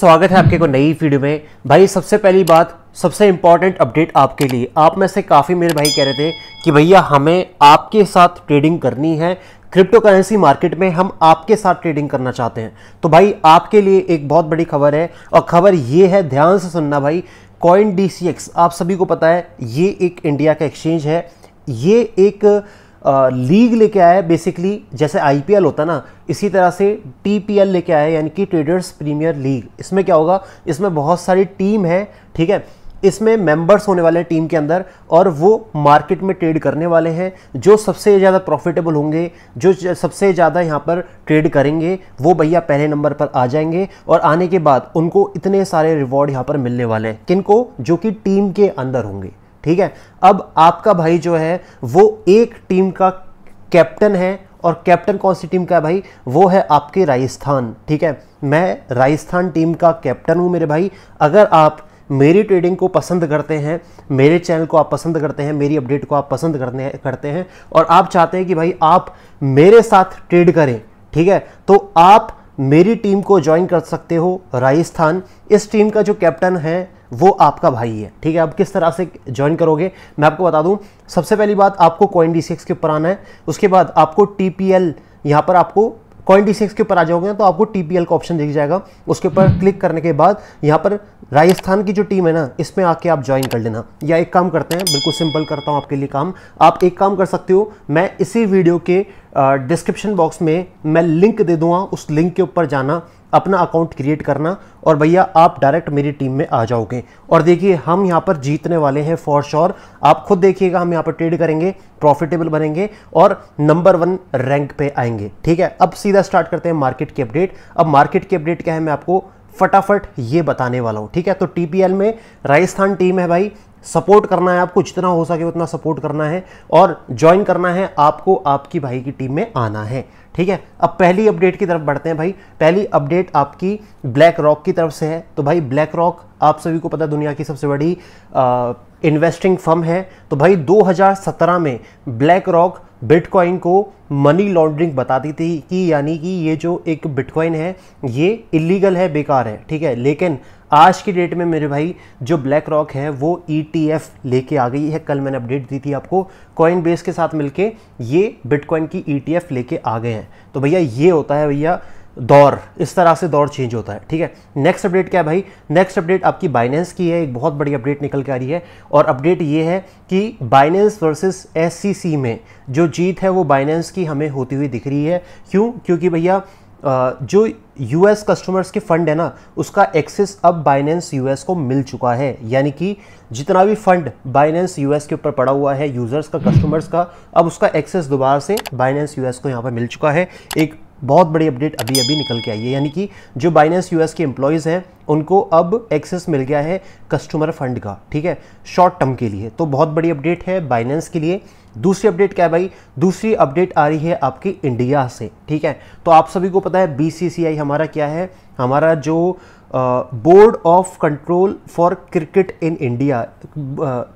स्वागत है आपके को नई वीडियो में भाई सबसे पहली बात सबसे इम्पॉर्टेंट अपडेट आपके लिए आप में से काफ़ी मेरे भाई कह रहे थे कि भैया हमें आपके साथ ट्रेडिंग करनी है क्रिप्टो करेंसी मार्केट में हम आपके साथ ट्रेडिंग करना चाहते हैं तो भाई आपके लिए एक बहुत बड़ी खबर है और खबर ये है ध्यान से सुनना भाई कॉइन डी आप सभी को पता है ये एक इंडिया का एक्सचेंज है ये एक लीग लेके आया है बेसिकली जैसे आईपीएल होता ना इसी तरह से टीपीएल लेके आया है यानी कि ट्रेडर्स प्रीमियर लीग इसमें क्या होगा इसमें बहुत सारी टीम है ठीक है इसमें मेंबर्स होने वाले हैं टीम के अंदर और वो मार्केट में ट्रेड करने वाले हैं जो सबसे ज़्यादा प्रॉफिटेबल होंगे जो सबसे ज़्यादा यहाँ पर ट्रेड करेंगे वो भैया पहले नंबर पर आ जाएंगे और आने के बाद उनको इतने सारे रिवॉर्ड यहाँ पर मिलने वाले हैं किनको जो कि टीम के अंदर होंगे ठीक है अब आपका भाई जो है वो एक टीम का कैप्टन है और कैप्टन कौन सी टीम का है भाई वो है आपके राजस्थान ठीक है मैं राजस्थान टीम का कैप्टन हूँ मेरे भाई अगर आप मेरी ट्रेडिंग को पसंद करते हैं मेरे चैनल को आप पसंद करते हैं मेरी अपडेट को आप पसंद करते हैं करते हैं और आप चाहते हैं कि भाई आप मेरे साथ ट्रेड करें ठीक है तो आप मेरी टीम को ज्वाइन कर सकते हो राजस्थान इस टीम का जो कैप्टन है वो आपका भाई है ठीक है आप किस तरह से ज्वाइन करोगे मैं आपको बता दूं सबसे पहली बात आपको कॉइन डी के ऊपर आना है उसके बाद आपको टी पी एल यहाँ पर आपको कॉइन डी के ऊपर आ जाओगे तो आपको टी पी एल का ऑप्शन दिख जाएगा उसके ऊपर क्लिक हम्म। करने के बाद यहाँ पर राजस्थान की जो टीम है ना इसमें आके आप ज्वाइन कर लेना या एक काम करते हैं बिल्कुल सिंपल करता हूँ आपके लिए काम आप एक काम कर सकते हो मैं इसी वीडियो के डिस्क्रिप्शन बॉक्स में मैं लिंक दे दूँगा उस लिंक के ऊपर जाना अपना अकाउंट क्रिएट करना और भैया आप डायरेक्ट मेरी टीम में आ जाओगे और देखिए हम यहाँ पर जीतने वाले हैं फॉर श्योर आप खुद देखिएगा हम यहाँ पर ट्रेड करेंगे प्रॉफिटेबल बनेंगे और नंबर वन रैंक पे आएंगे ठीक है अब सीधा स्टार्ट करते हैं मार्केट की अपडेट अब मार्केट की अपडेट क्या है मैं आपको फटाफट ये बताने वाला हूँ ठीक है तो टीपीएल में राजस्थान टीम है भाई सपोर्ट करना है आपको जितना हो सके उतना सपोर्ट करना है और ज्वाइन करना है आपको आपकी भाई की टीम में आना है ठीक है अब पहली अपडेट की तरफ बढ़ते हैं भाई पहली अपडेट आपकी ब्लैक रॉक की तरफ से है तो भाई ब्लैक रॉक आप सभी को पता दुनिया की सबसे बड़ी इन्वेस्टिंग फर्म है तो भाई 2017 में ब्लैक रॉक बिटकॉइन को मनी लॉन्ड्रिंग बताती थी कि यानी कि ये जो एक बिटकॉइन है ये इलीगल है बेकार है ठीक है लेकिन आज की डेट में मेरे भाई जो ब्लैक रॉक है वो ई e लेके आ गई है कल मैंने अपडेट दी थी आपको कॉइन बेस के साथ मिलके ये बिटकॉइन की ई e लेके आ गए हैं तो भैया ये होता है भैया दौर इस तरह से दौर चेंज होता है ठीक है नेक्स्ट अपडेट क्या है भाई नेक्स्ट अपडेट आपकी बाइनेंस की है एक बहुत बड़ी अपडेट निकल के आ रही है और अपडेट ये है कि बाइनेंस वर्सेस एस में जो जीत है वो बाइनेंस की हमें होती हुई दिख रही है क्यों क्योंकि भैया जो यूएस कस्टमर्स के फंड है ना उसका एक्सेस अब बाइनेंस यूएस को मिल चुका है यानी कि जितना भी फंड बाइनेंस यूएस के ऊपर पड़ा हुआ है यूज़र्स का कस्टमर्स का अब उसका एक्सेस दोबारा से बाइनेंस यूएस को यहाँ पर मिल चुका है एक बहुत बड़ी अपडेट अभी अभी निकल के आई है यानी कि जो बाइनेंस यूएस के एम्प्लॉयज़ हैं उनको अब एक्सेस मिल गया है कस्टमर फंड का ठीक है शॉर्ट टर्म के लिए तो बहुत बड़ी अपडेट है बाइनेंस के लिए दूसरी अपडेट क्या है भाई दूसरी अपडेट आ रही है आपकी इंडिया से ठीक है तो आप सभी को पता है बीसीसीआई हमारा क्या है हमारा जो board of control for cricket in India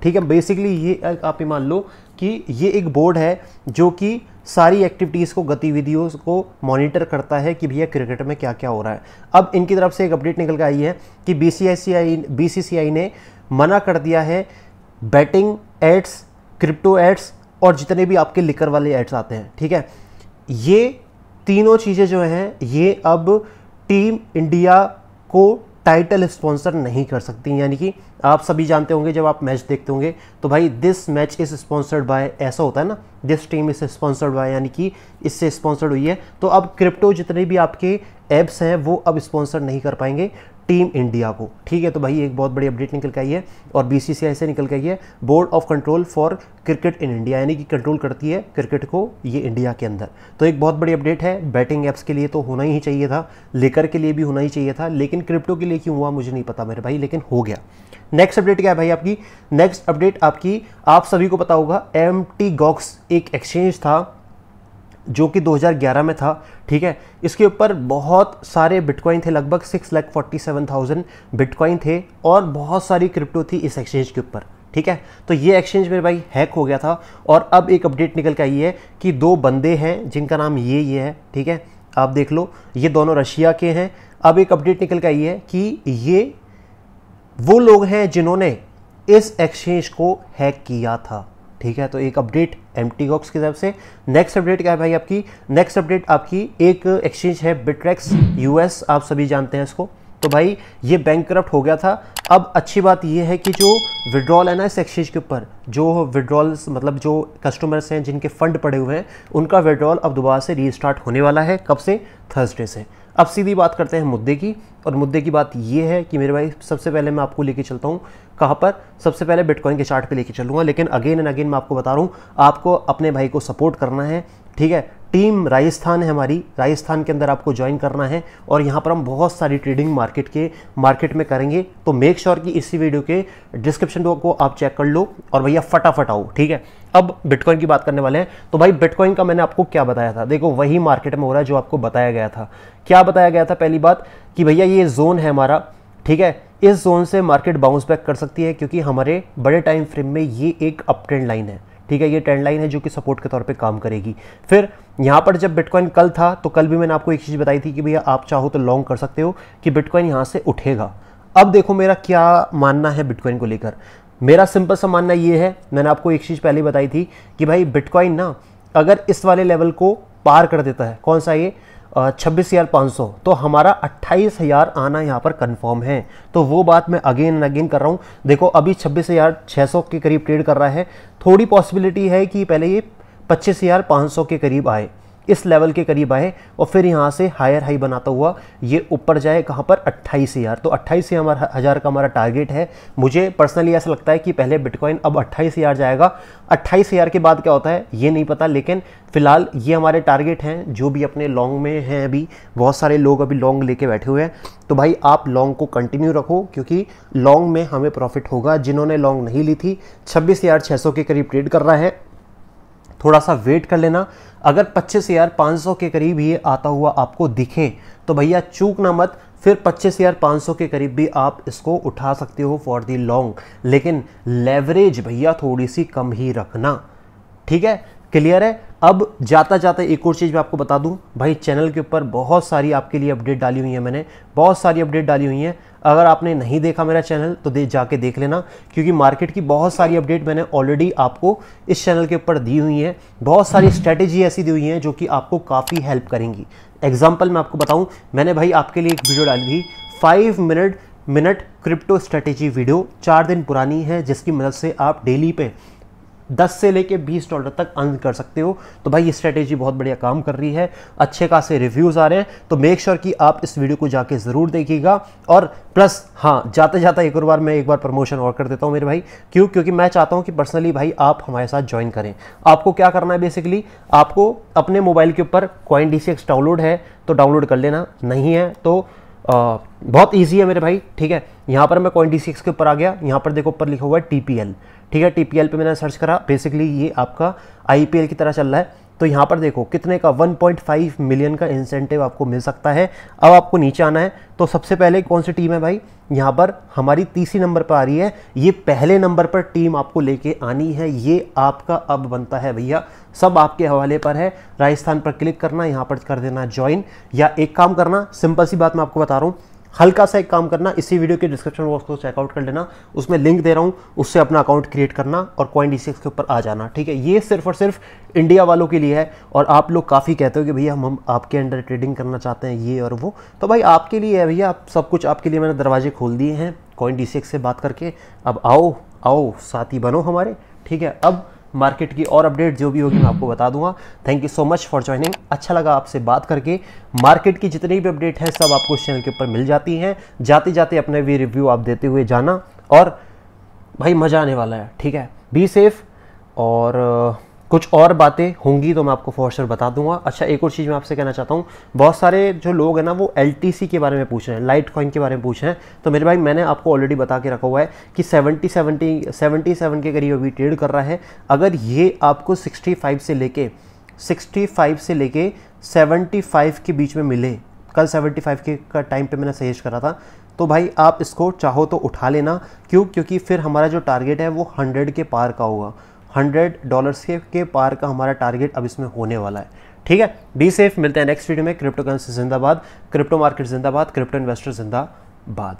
ठीक है बेसिकली ये आप ही मान लो कि ये एक बोर्ड है जो कि सारी एक्टिविटीज़ को गतिविधियों को मॉनिटर करता है कि भैया क्रिकेट में क्या क्या हो रहा है अब इनकी तरफ से एक अपडेट निकल के आई है कि बी बी सी सी आई ने मना कर दिया है बैटिंग एड्स क्रिप्टो एड्स और जितने भी आपके लिकर वाले एड्स आते हैं ठीक है ये तीनों चीज़ें जो हैं ये अब टीम इंडिया को टाइटल स्पॉन्सर नहीं कर सकती यानी कि आप सभी जानते होंगे जब आप मैच देखते होंगे तो भाई this match is sponsored by ऐसा होता है ना this team is sponsored by यानी कि इससे स्पॉन्सर्ड हुई है तो अब क्रिप्टो जितने भी आपके ऐप्स हैं वो अब स्पॉन्सर नहीं कर पाएंगे टीम इंडिया को ठीक है तो भाई एक बहुत बड़ी अपडेट निकल के आई है और बीसीसीआई से निकल के आई है board of control for cricket in India यानी कि कंट्रोल करती है क्रिकेट को ये इंडिया के अंदर तो एक बहुत बड़ी अपडेट है बैटिंग ऐप्स के लिए तो होना ही चाहिए था लेकर के लिए भी होना ही चाहिए था लेकिन क्रिप्टो के लिए क्यों हुआ मुझे नहीं पता मेरे भाई लेकिन हो गया नेक्स्ट अपडेट क्या है भाई आपकी नेक्स्ट अपडेट आपकी आप सभी को पता होगा एम टी गॉक्स एक एक्सचेंज था जो कि 2011 में था ठीक है इसके ऊपर बहुत सारे बिटकॉइन थे लगभग six lakh forty seven thousand bitcoin थे और बहुत सारी क्रिप्टो थी इस एक्सचेंज के ऊपर ठीक है तो ये एक्सचेंज मेरे भाई हैक हो गया था और अब एक अपडेट निकल के आई है कि दो बंदे हैं जिनका नाम ये ये है ठीक है आप देख लो ये दोनों रशिया के हैं अब एक अपडेट निकल के आई है कि ये वो लोग हैं जिन्होंने इस एक्सचेंज को हैक किया था ठीक है तो एक अपडेट एम टी गॉक्स की तरफ से नेक्स्ट अपडेट क्या है भाई आपकी नेक्स्ट अपडेट आपकी एक एक्सचेंज है बिट्रेक्स यूएस आप सभी जानते हैं इसको तो भाई ये बैंक करप्ट हो गया था अब अच्छी बात ये है कि जो विड्रॉल है ना इस एक्सचेंज के ऊपर जो विड्रॉल मतलब जो कस्टमर्स हैं जिनके फंड पड़े हुए हैं उनका विड्रॉल अब दोबारा से रीस्टार्ट होने वाला है कब से थर्सडे से अब सीधी बात करते हैं मुद्दे की और मुद्दे की बात ये है कि मेरे भाई सबसे पहले मैं आपको लेके चलता हूँ कहाँ पर सबसे पहले बिटकॉइन के चार्ट पे लेके चलूँगा लेकिन अगेन एंड अगेन मैं आपको बता रहा हूँ आपको अपने भाई को सपोर्ट करना है ठीक है टीम राजस्थान है हमारी राजस्थान के अंदर आपको ज्वाइन करना है और यहाँ पर हम बहुत सारी ट्रेडिंग मार्केट के मार्केट में करेंगे तो मेक श्योर कि इसी वीडियो के डिस्क्रिप्शन को आप चेक कर लो और भैया फटाफट आओ ठीक है अब बिटकॉइन की बात करने वाले हैं तो भाई बिटकॉइन का मैंने आपको क्या बताया था देखो वही मार्केट में हो रहा है जो आपको बताया गया था क्या बताया गया था पहली बात कि भैया ये जोन है हमारा ठीक है इस जोन से मार्केट बाउंस बैक कर सकती है क्योंकि हमारे बड़े टाइम फ्रेम में ये एक अप ट्रेंड लाइन है ठीक है ये ट्रेंड लाइन है जो कि सपोर्ट के तौर पे काम करेगी फिर यहाँ पर जब बिटकॉइन कल था तो कल भी मैंने आपको एक चीज़ बताई थी कि भैया आप चाहो तो लॉन्ग कर सकते हो कि बिटकॉइन यहाँ से उठेगा अब देखो मेरा क्या मानना है बिटकॉइन को लेकर मेरा सिंपल सा मानना ये है मैंने आपको एक चीज़ पहले बताई थी कि भाई बिटकॉइन ना अगर इस वाले लेवल को पार कर देता है कौन सा ये छब्बीस हज़ार पाँच सौ तो हमारा अट्ठाईस हज़ार आना यहाँ पर कंफर्म है तो वो बात मैं अगेन एंड अगेन कर रहा हूँ देखो अभी छब्बीस हज़ार छः सौ के करीब ट्रेड कर रहा है थोड़ी पॉसिबिलिटी है कि पहले ये पच्चीस हज़ार पाँच सौ के करीब आए इस लेवल के करीब आए और फिर यहाँ से हायर हाई बनाता हुआ ये ऊपर जाए कहाँ पर अट्ठाईस हज़ार तो अट्ठाईस हमारा हज़ार का हमारा टारगेट है मुझे पर्सनली ऐसा लगता है कि पहले बिटकॉइन अब अट्ठाईस हज़ार जाएगा अट्ठाईस हज़ार के बाद क्या होता है ये नहीं पता लेकिन फिलहाल ये हमारे टारगेट हैं जो भी अपने लॉन्ग में हैं अभी बहुत सारे लोग अभी लॉन्ग लेके बैठे हुए हैं तो भाई आप लॉन्ग को कंटिन्यू रखो क्योंकि लॉन्ग में हमें प्रॉफिट होगा जिन्होंने लॉन्ग नहीं ली थी छब्बीस के करीब ट्रेड कर रहा है थोड़ा सा वेट कर लेना अगर पच्चीस हज़ार पाँच सौ के करीब ये आता हुआ आपको दिखे तो भैया चूक ना मत फिर पच्चीस हज़ार पाँच सौ के करीब भी आप इसको उठा सकते हो फॉर दी लॉन्ग लेकिन लेवरेज भैया थोड़ी सी कम ही रखना ठीक है क्लियर है अब जाता जाता एक और चीज़ मैं आपको बता दूं भाई चैनल के ऊपर बहुत सारी आपके लिए अपडेट डाली हुई है मैंने बहुत सारी अपडेट डाली हुई है अगर आपने नहीं देखा मेरा चैनल तो दे जाके देख लेना क्योंकि मार्केट की बहुत सारी अपडेट मैंने ऑलरेडी आपको इस चैनल के ऊपर दी हुई है बहुत सारी स्ट्रैटेजी ऐसी दी हुई हैं जो कि आपको काफ़ी हेल्प करेंगी एग्जाम्पल मैं आपको बताऊँ मैंने भाई आपके लिए एक वीडियो डाली थी five minute minute crypto strategy video चार दिन पुरानी है जिसकी मदद से आप डेली पे दस से लेके बीस डॉलर तक अर्न कर सकते हो तो भाई ये स्ट्रेटेजी बहुत बढ़िया काम कर रही है अच्छे खासे रिव्यूज़ आ रहे हैं तो मेक श्योर sure कि आप इस वीडियो को जाके ज़रूर देखिएगा और प्लस हाँ जाते जाते एक और बार मैं एक बार प्रमोशन और कर देता हूँ मेरे भाई क्यों क्योंकि मैं चाहता हूँ कि पर्सनली भाई आप हमारे साथ ज्वाइन करें आपको क्या करना है बेसिकली आपको अपने मोबाइल के ऊपर क्वाइन डी डाउनलोड है तो डाउनलोड कर लेना नहीं है तो आ, बहुत ईजी है मेरे भाई ठीक है यहाँ पर मैं कॉइन डी के ऊपर आ गया यहाँ पर देखो ऊपर लिखा हुआ है टी ठीक है टी पे मैंने सर्च करा बेसिकली ये आपका आई की तरह चल रहा है तो यहाँ पर देखो कितने का 1.5 मिलियन का इंसेंटिव आपको मिल सकता है अब आपको नीचे आना है तो सबसे पहले कौन सी टीम है भाई यहाँ पर हमारी तीसरी नंबर पर आ रही है ये पहले नंबर पर टीम आपको लेके आनी है ये आपका अब बनता है भैया सब आपके हवाले पर है राजस्थान पर क्लिक करना यहाँ पर कर देना ज्वाइन या एक काम करना सिंपल सी बात मैं आपको बता रहा हूँ हल्का सा एक काम करना इसी वीडियो के डिस्क्रिप्शन बॉक्स को चेकआउट कर लेना उसमें लिंक दे रहा हूँ उससे अपना अकाउंट क्रिएट करना और कॉइन डी के ऊपर आ जाना ठीक है ये सिर्फ और सिर्फ इंडिया वालों के लिए है और आप लोग काफ़ी कहते हो कि भैया हम हम आपके अंडर ट्रेडिंग करना चाहते हैं ये और वो तो भाई आपके लिए है भैया आप सब कुछ आपके लिए मैंने दरवाजे खोल दिए हैं कॉइन डी से बात करके अब आओ आओ साथी बनो हमारे ठीक है अब मार्केट की और अपडेट जो भी होगी मैं आपको बता दूंगा thank you so much for joining अच्छा लगा आपसे बात करके मार्केट की जितनी भी अपडेट है सब आपको चैनल के ऊपर मिल जाती हैं जाते जाते अपने भी रिव्यू आप देते हुए जाना और भाई मज़ा आने वाला है ठीक है बी सेफ और कुछ और बातें होंगी तो मैं आपको फॉर श्योर बता दूंगा अच्छा एक और चीज़ मैं आपसे कहना चाहता हूँ बहुत सारे जो लोग हैं ना वो एल के बारे में पूछ रहे हैं लाइट कॉइन के बारे में पूछ रहे हैं तो मेरे भाई मैंने आपको ऑलरेडी बता के रखा हुआ है कि सेवेंटी सेवेंटी सेवेंटी सेवन के करीब अभी ट्रेड कर रहा है अगर ये आपको सिक्सटी फाइव से लेके सिक्सटी फाइव से लेके सेवेंटी फाइव के बीच में मिले कल सेवेंटी फाइव के का टाइम पे मैंने सजेस्ट करा था तो भाई आप इसको चाहो तो उठा लेना क्यों क्योंकि फिर हमारा जो टारगेट है वो हंड्रेड के पार का होगा हंड्रेड डॉलर्स के, के पार का हमारा टारगेट अब इसमें होने वाला है ठीक है बी सेफ मिलते हैं नेक्स्ट वीडियो में क्रिप्टो करेंसी जिंदाबाद क्रिप्टो मार्केट जिंदाबाद क्रिप्टो इन्वेस्टर जिंदाबाद